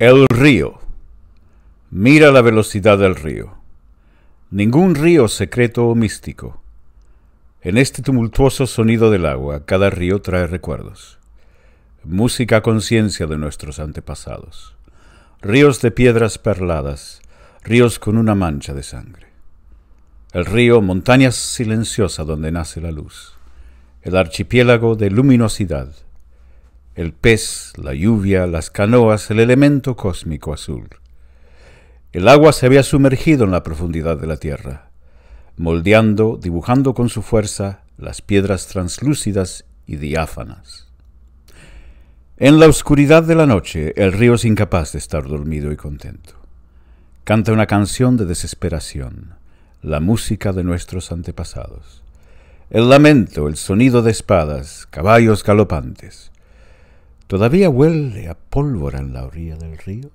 El río. Mira la velocidad del río. Ningún río secreto o místico. En este tumultuoso sonido del agua, cada río trae recuerdos. Música conciencia de nuestros antepasados. Ríos de piedras perladas, ríos con una mancha de sangre. El río, montaña silenciosa donde nace la luz. El archipiélago de luminosidad el pez, la lluvia, las canoas, el elemento cósmico azul. El agua se había sumergido en la profundidad de la tierra, moldeando, dibujando con su fuerza las piedras translúcidas y diáfanas. En la oscuridad de la noche, el río es incapaz de estar dormido y contento. Canta una canción de desesperación, la música de nuestros antepasados. El lamento, el sonido de espadas, caballos galopantes, Todavía huele a pólvora en la orilla del río.